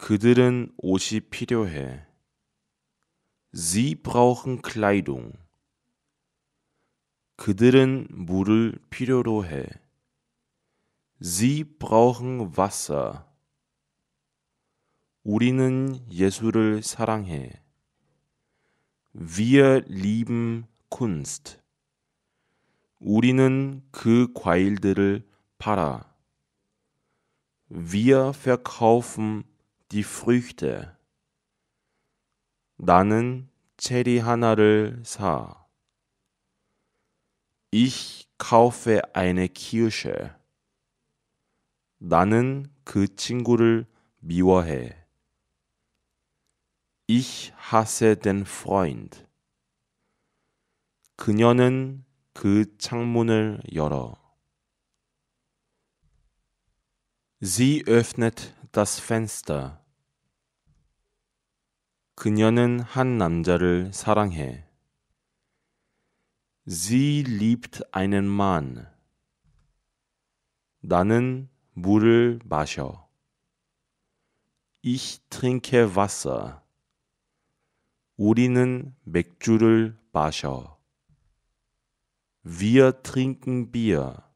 그들은 옷이 필요해. Sie brauchen Kleidung. 그들은 물을 필요로 해. Sie brauchen Wasser. 우리는 예술을 사랑해. Wir lieben Kunst. 우리는 그 과일들을 팔아. Wir verkaufen die Früchte. 나는 Cherry 하나를 사. Ich kaufe eine Kirsche. 나는 그 친구를 Ich hasse den Freund. 그녀는 그 창문을 열어. Sie öffnet das Fenster. 그녀는 한 남자를 사랑해. Sie liebt einen Mann. 나는 물을 마셔. Ich trinke Wasser. 우리는 맥주를 마셔. Wir trinken Bier.